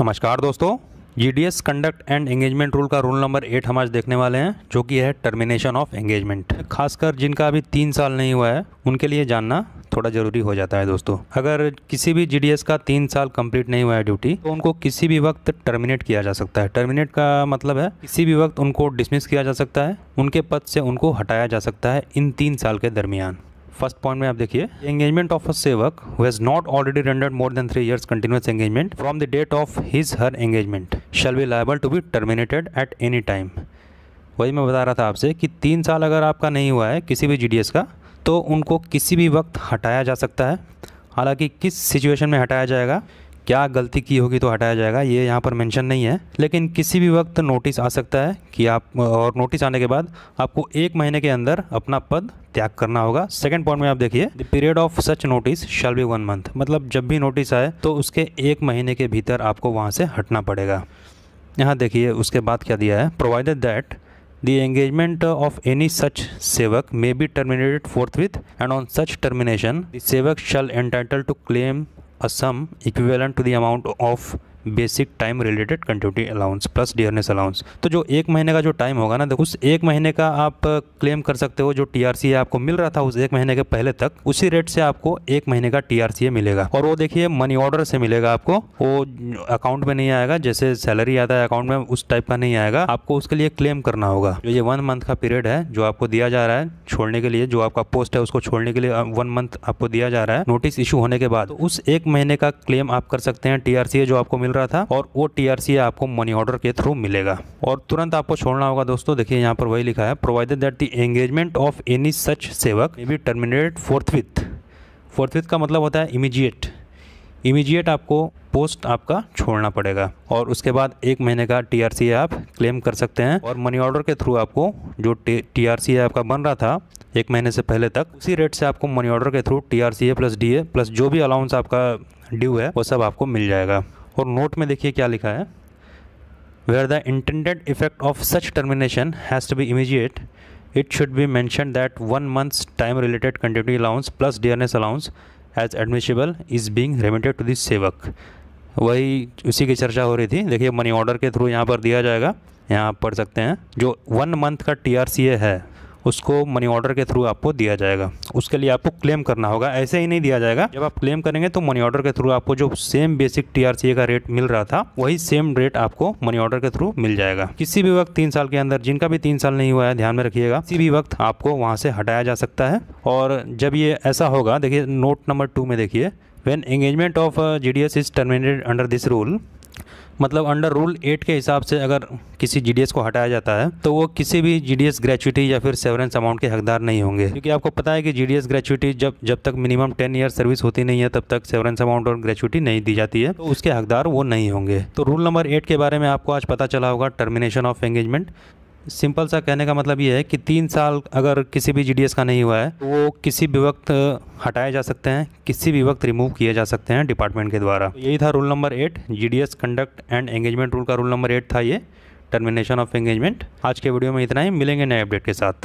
नमस्कार दोस्तों GDS conduct and engagement rule का रूल नंबर एट हम आज देखने वाले हैं जो कि है टर्मिनेशन ऑफ एंगेजमेंट खासकर जिनका अभी तीन साल नहीं हुआ है उनके लिए जानना थोड़ा ज़रूरी हो जाता है दोस्तों अगर किसी भी जीडीएस का तीन साल कंप्लीट नहीं हुआ है ड्यूटी तो उनको किसी भी वक्त टर्मिनेट किया जा सकता है टर्मिनेट का मतलब है किसी भी वक्त उनको डिसमिस किया जा सकता है उनके पद से उनको हटाया जा सकता है इन तीन साल के दरमियान फर्स्ट पॉइंट में आप देखिए engagement of a sevak who has not already rendered more than three years continuous engagement from the date of his her engagement shall be liable to be terminated at any time वही मैं बता रहा था आपसे कि तीन साल अगर आपका नहीं हुआ है किसी भी जी का तो उनको किसी भी वक्त हटाया जा सकता है हालांकि किस सिचुएशन में हटाया जाएगा क्या गलती की होगी तो हटाया जाएगा ये यहाँ पर मेंशन नहीं है लेकिन किसी भी वक्त नोटिस आ सकता है कि आप और नोटिस आने के बाद आपको एक महीने के अंदर अपना पद त्याग करना होगा सेकंड पॉइंट में आप देखिए the period of such notice shall be one month मतलब जब भी नोटिस आए तो उसके एक महीने के भीतर आपको वहाँ से हटना पड़ेगा यहाँ देखिए उसके बाद क्या दिया है provided that the engagement of any such sevak may be terminated forthwith and on such termination the sevak shall entitle to claim a sum equivalent to the amount of basic time related continuity allowance plus dearness allowance तो जो एक महीने का जो time होगा ना देखो उस एक महीने का आप क्लेम कर सकते हो जो टीआरसी आपको मिल रहा था उस एक महीने के पहले तक उसी रेट से आपको एक महीने का टीआरसी मिलेगा और वो देखिए मनी ऑर्डर से मिलेगा आपको वो अकाउंट में नहीं आएगा जैसे सैलरी आता है अकाउंट में उस टाइप का नहीं आएगा आपको उसके लिए क्लेम करना होगा जो ये वन मंथ का पीरियड है जो आपको दिया जा रहा है छोड़ने के लिए जो आपका पोस्ट है उसको छोड़ने के लिए वन मंथ आपको दिया जा रहा है नोटिस इशू होने के बाद तो उस एक महीने का क्लेम आप कर सकते हैं टीआरसी जो आपको मिल रहा था और वो टीआरसी आपको मनी ऑर्डर के थ्रू मिलेगा और तुरंत आपको छोड़ना होगा दोस्तों देखिए यहाँ पर वही लिखा है provided that the engagement of any such sevak may be terminated फोर्थविथ फोर्थविथ का मतलब होता है इमीजिएट इमीजिएट आपको पोस्ट आपका छोड़ना पड़ेगा और उसके बाद एक महीने का टीआरसी आप क्लेम कर सकते हैं और मनी ऑर्डर के थ्रू आपको जो टीआरसी आपका बन रहा था एक महीने से पहले तक उसी रेट से आपको मनी ऑर्डर के through T R C A plus D A plus जो भी अलाउंस आपका ड्यू है वो सब आपको मिल जाएगा और नोट में देखिए क्या लिखा है where the intended effect of such termination has to be immediate it should be mention that one months time related continuity allowance plus D N S allowance as admissible is being remitted to this sevak वही उसी की चर्चा हो रही थी देखिए money order के through यहाँ पर दिया जाएगा यहाँ आप पढ़ सकते हैं जो वन मंथ का टी आर सी ए है उसको मनी ऑर्डर के थ्रू आपको दिया जाएगा उसके लिए आपको क्लेम करना होगा ऐसे ही नहीं दिया जाएगा जब आप क्लेम करेंगे तो मनी ऑर्डर के थ्रू आपको जो सेम बेसिक टी का रेट मिल रहा था वही सेम रेट आपको मनी ऑर्डर के थ्रू मिल जाएगा किसी भी वक्त तीन साल के अंदर जिनका भी तीन साल नहीं हुआ है ध्यान में रखिएगा किसी भी वक्त आपको वहाँ से हटाया जा सकता है और जब ये ऐसा होगा देखिए नोट नंबर टू में देखिए when engagement of the uh, GDS is terminated under this rule, मतलब अंडर रूल एट के हिसाब से अगर किसी जीडीएस को हटाया जाता है तो वो किसी भी जीडीएस ग्रेचुटी या फिर सेवरेंस अमाउंट के हकदार नहीं होंगे क्योंकि आपको पता है कि जीडीएस ग्रेचुटी जब जब तक मिनिमम टेन ईयर सर्विस होती नहीं है तब तक सेवरेंस अमाउंट और ग्रेचुटी नहीं दी जाती है तो उसके हकदार वो नहीं होंगे तो रूल नंबर एट के बारे में आपको आज पता चला होगा टर्मिनेशन ऑफ एंगेजमेंट सिंपल सा कहने का मतलब ये है कि तीन साल अगर किसी भी जीडीएस का नहीं हुआ है तो वो किसी भी वक्त हटाए जा सकते हैं किसी भी वक्त रिमूव किए जा सकते हैं डिपार्टमेंट के द्वारा तो यही था rule number eight GDS conduct and engagement rule का रूल नंबर एट था ये टर्मिनेशन ऑफ एंगेजमेंट आज के वीडियो में इतना ही मिलेंगे नए अपडेट के साथ